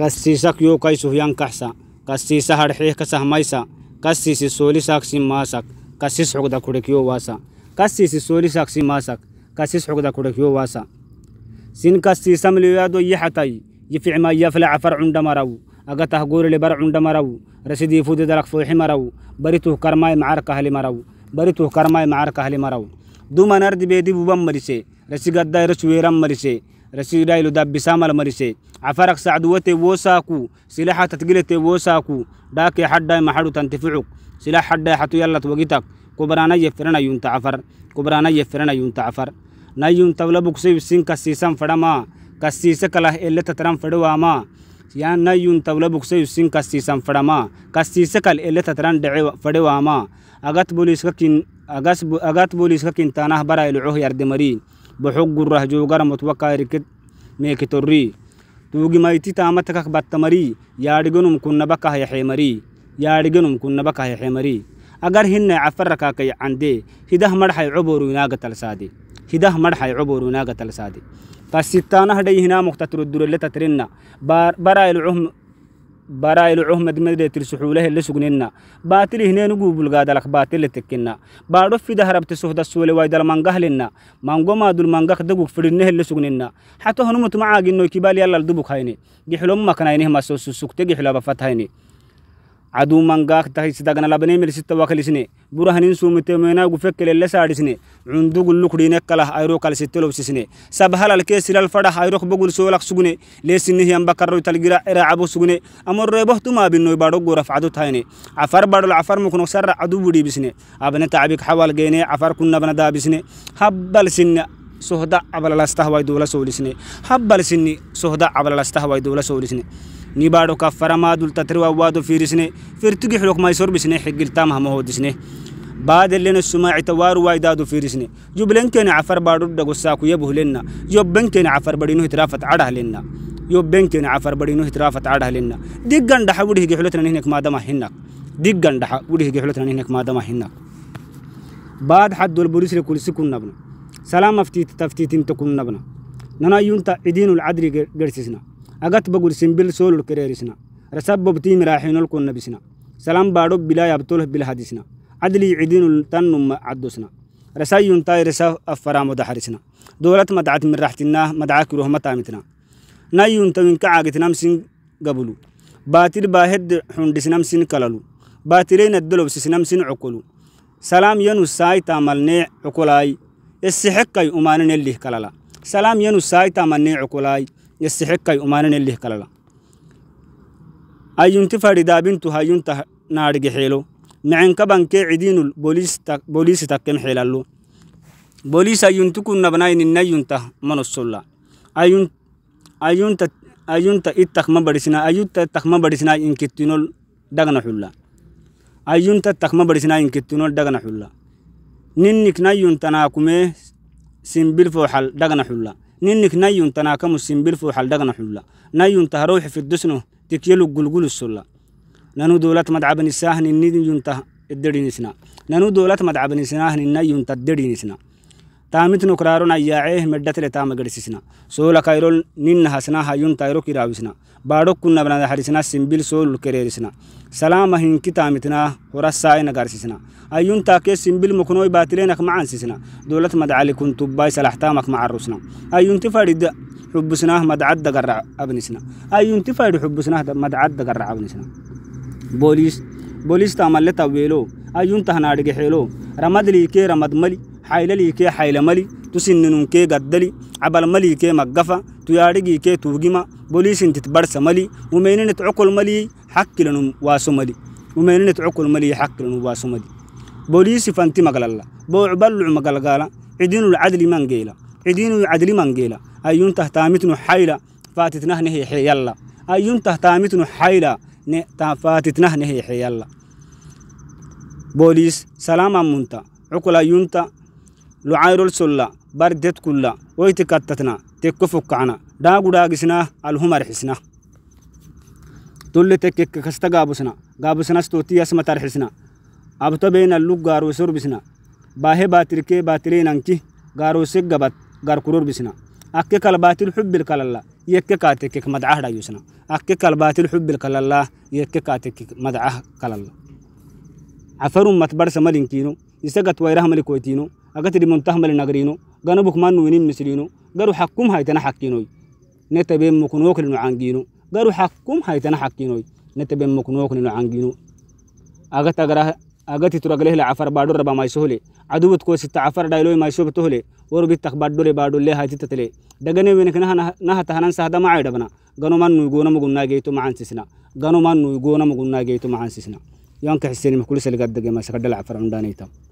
قسيسك يو كاي سفيان كحسا قسيس هرحيه كسهميسا قسيس سولي ساكسي ماسك قسيس حقدا كودك يو واسا قسيس سولي ساكسي ماسك قسيس حقدا كودك يو واسا سين قسيس مليادو يحتاي يفع ما يفلع فرع دمرو أقته قول لبرع دمرو رسيدي فود درك فوحي مرو بريته كرماي معركة هلي مرو بريته كرماي معركة هلي مرو دوما نرد بيدي بوبان مريسي رسي قدائر سويران مريسي رسيدا يلو داب بسام المريسي عفرق سعدوتي ووساكو سلاح تتقلتي ووساكو داك حدا ما حدو تنتفعك سلاح حدا حتو يلا توقيتك كبرانا يفرنا يونت عفر كبرانا يفرنا يونت عفر نايون تولبك سيب سين كسيسان فرما كسيسة كلاه إلا تترام فدواما يا نايون تولبك سيب سين كسيسان فرما كسيسة كل إلا تتران دعوا فدواما أغات بوليس كين أغات بوليس كين تانه برا يلعوه يرد بحق الره جو جوغر متوقع ركت ميك توري توجي ما توغي مايتي تامتكك يا رجنم كن يا حمري يا رجنم كن بكه يحيمري اگر هن عفركا كي عندي هده مرح عبور وناقة تلسادي هده مرح عبور وناقة تلسادي فستانه دي هنا مختتر الدور اللي تترنا برا العهم baraailcohmadmadheetirsuxuulahe lesugninna baatilihnenuguubulgaadalak baatile tekkinna baadho fida harabte sohdasuule waydalmangahlinna mangomaadulmangak dagug fidhinnehe lesugninna xato hanumut macaaginoy kibaal yallal dubuk hayni gixlom maknaynih maso عدو منغاك تهي سداغنا لبني مل ستة وكلسني برهنين سومت منا غفك لله سادسني عندو قل لك دينك كلا ايرو كل ستة لو سسني سبحال الكيس لال فرح ايرو بقول سولك سغني لسني هم بكرو تلغرا ارا ابو امر ربه تما بينو بارو غرف عدو تايني عفر بارو العفر مكن سر عدو بدي بسني ابن تعبك حوال جيني عفر كنا بندا بسني هبل سنه sohda abalalastaha way dowla soolisne habbalsini sohda abalalastaha way dowla soolisne nibaadho kaffaramaa dultatriwawaado fiirisne firtugi xidhokmaysorbisne xigiltaamah mahoodisne baadelena sumaacita waaru waydaadu fiirisne jublenkeena cafar baadhu dhagosaakuya buhlenna yobbenkeena cafar badhinu hitraafat cadhahlenna yobbenkeena cafar badhinu hitraafat cadhahlenna diggan dhaxa wudhigi xulotnanihnek maadama hinnak diggan dhaxa wudhigi xulotnanihnek maadama hinnak baad xad dolburisre kulisi kunnabna سلام افتيت تفتيتين تكون نبنا ننا يونتا ادين العدل جرسنا اغت بقول سنبل سول الكريرسنا رسب بتي مراحين الكون نبسنا سلام بارو بلا يبطل بالحديثنا عدلي عدين التنم عدسنا رساي يونتا رسا افرام دحرسنا دولت مدعت من راحتنا مدعاك روح متامتنا نا يونتا من كعاقتنا مسين قبلو باتر باهد حندسنا مسين كللو باترين الدلوب سسنا مسين عقلو سلام ينو ساي تاملني عقلاي يسحقي أمان اللي كلا سلام ينو سايتا مني عكولاي يسحقي أمان اللي كلا أيون تفرد بنت هايون نارج حيلو معن كبن كي عدين البوليس تك بوليس تكن حيلالو بوليس أيون تكون نبناين النيون ته من السلا أيون أيون ت أيون ت إتخ ما برسنا أيون تتخ ما برسنا إن كتنول دغنا حلا أيون تتخ ما برسنا إن كتنول دغنا حلا ننك نيون تناكمه سنبل فوحل دغنا حلا ننك نيون تناكم سنبل فوحل دغنا حلا نيون تهروح في الدسنه تكيلو قلقل السلا نانو دولة مدعبن الساهن نيون تدرين سنا نانو دولة مدعبن الساهن نيون تدرين تامتنو كرارون أياعيه مدت لتام قرسسنا سولا كايرول نين حسنا هايون تايرو كراوسنا بارو كنا بنا حرسنا سنبيل سول كريرسنا سلام هين كي تامتنا ورساي نغارسسنا أيون تاكي سنبيل مكنوي باتلينك معان سسنا دولة مدعالي كنت باي سلحتامك مع الرسنا أيون تفارد حبسنا مدعد دقرع أبنسنا أيون تفارد حبسنا مدعد دقرع أبنسنا بوليس بوليس تعمل لتاويلو أيون تهنا حيلو رمد ليكي رمد ملي حايللي كي حايلملي تسننن كي قدلي عبل ملي كي مقفا تيارجي كي توجما بوليس تتبرس ملي ومينن تعقل ملي حق لنم واسو ملي ومينن تعقل ملي حق لنم واسو ملي بوليس فانتي مقللا بوعبلع مقلقالا عدين العدل من قيلا عدين العدل من قيلا أيون تهتامتن حايلة فاتتنه نهي حيلا أيون تهتامتن حايلة فاتتنه نهي حيلا بوليس سلاما منتا عقل أيونتا لعايرول سلا بردت كلا ويتكتتنا تكفك عنا داغو داغسنا الهمر حسنا تولي تكك كستا غابسنا غابسنا ستوتي اسم ترحسنا ابتو بين اللوك غارو سربسنا باهي باتركي باترين انكي غارو سيغبت غار كرور بسنا اكي كالباتل حب الكلالا يكي كاتكك مدعه دايوسنا اكي كالباتل حب الكلالا يكي كاتكك مدعه كلالا عفرم متبرس ملين كينو يسقط ويرهم لكويتينو أقتدي منتهم للنجرينو قانو بكمان وينين مسرينو قالوا حكم هاي تنا حكينوي نتبين مكنوك للنعانجينو قالوا حكم هاي تنا حكينوي نتبين مكنوك للنعانجينو أقت أقرأ أقت ترجله لعفر بادو ربا ما يسهله عدو بتكون ست عفر دايلوي ما يسوب تهله وربي تخبر دولي بادو له هاي تتله دعاني وينك نه نه تهانن سهدا ما عيد بنا قانو ما نوجونا مجننا جيتو معان سيسنا قانو ما نوجونا مجننا جيتو معان سيسنا يانك حسيني مكل سلقات دقيمة سكدل عفر عمدانيتهم